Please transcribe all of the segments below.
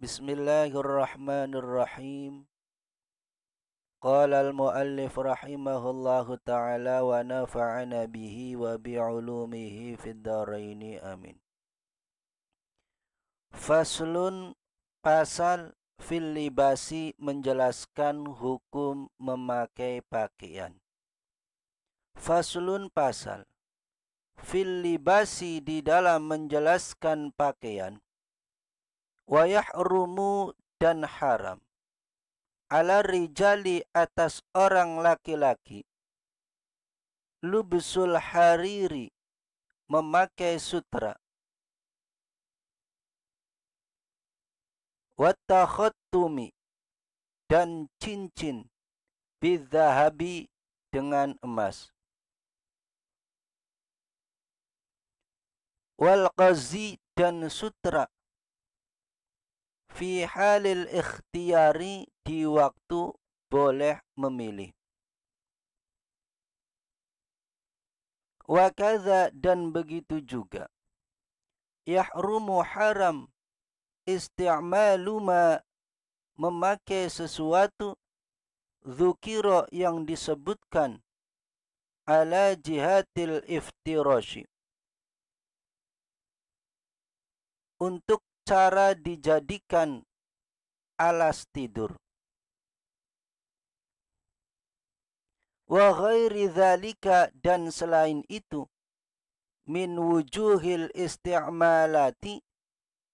بسم الله al الرحيم قال المؤلف رحمه الله تعالى ونفعنا به وبعلومه في الدارين Faslun pasal fil libasi menjelaskan hukum memakai pakaian. Faslun pasal fil libasi di dalam menjelaskan pakaian wa yahrumu dan haram ala rijali atas orang laki-laki lubsul hariri memakai sutra watakhattumi dan cincin bidzahabi dengan emas wal qazi dan sutra fi halil ikhtiyari di waktu boleh memilih. Wa kaza dan begitu juga. Yahrumu haram istimaluma memakai sesuatu zukiro yang disebutkan ala jihatil iftirashi untuk cara dijadikan alas tidur. Wa ghairi dhalika dan selain itu min wujuhil isti'malati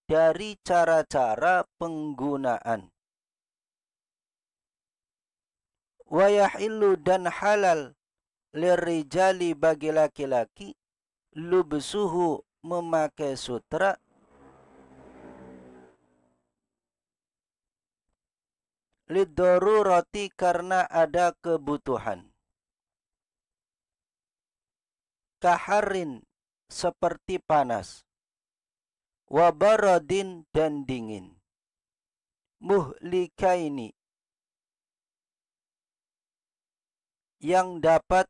dari cara-cara penggunaan. Wa yahillu dan halal lirijali bagi laki-laki lubsuhu memakai sutra roti karena ada kebutuhan. Kaharin seperti panas. Wabaradin dan dingin. Muhlikaini yang dapat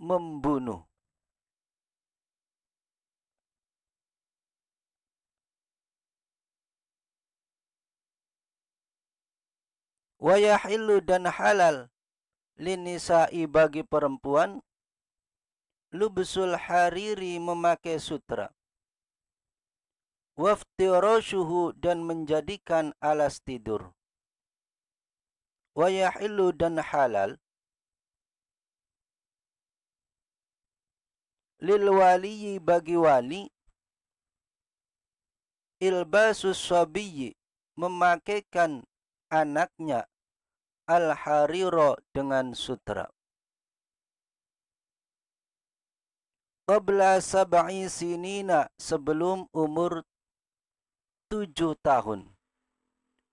membunuh. Wayahilu dan halal linisa'i bagi perempuan lubsul hariri memakai sutra waftirashuhu dan menjadikan alas tidur wayahilu dan halal lil waliyi bagi wali ilbasus sabiyyi memakaikan anaknya al-hariro dengan sutra. Qabla sab'i sinina sebelum umur tujuh tahun.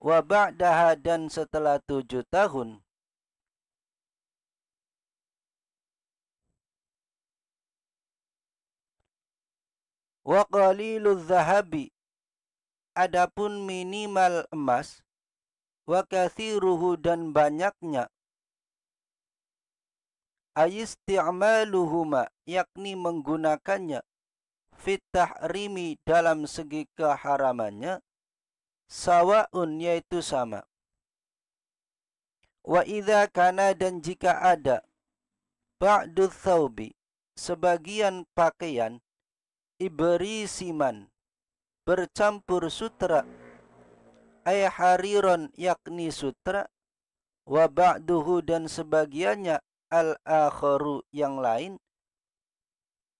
Wa ba'daha dan setelah tujuh tahun. Wa qalilu zahabi. Adapun minimal emas wa kathiruhu dan banyaknya ayisti'maluhuma yakni menggunakannya fitah rimi dalam segi keharamannya sawaun yaitu sama wa idha kana dan jika ada ba'du thawbi sebagian pakaian iberisiman bercampur sutra ay hariron yakni sutra wa ba'duhu dan sebagiannya al akharu yang lain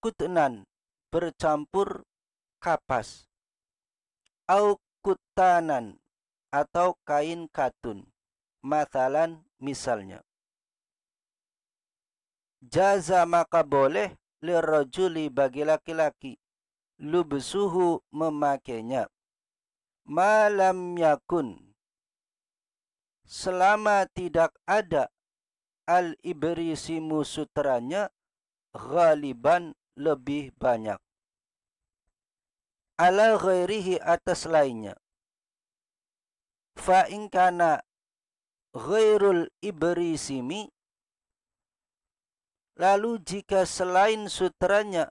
kutnan bercampur kapas au kutanan atau kain katun matalan misalnya jaza maka boleh lirajuli bagi laki-laki lubsuhu memakainya malam yakun selama tidak ada al ibrisi sutranya ghaliban lebih banyak ala ghairihi atas lainnya fa in kana ghairul ibrisimi lalu jika selain sutranya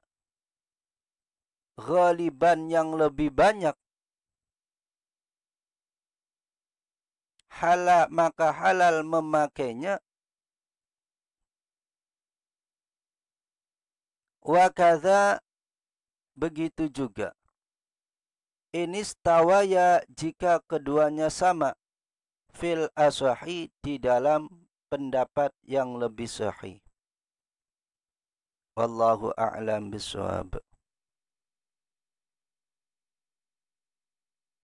ghaliban yang lebih banyak halal maka halal memakainya Wakaza begitu juga. Ini stawaya jika keduanya sama. Fil aswahi di dalam pendapat yang lebih sahih. Wallahu a'lam bishawab.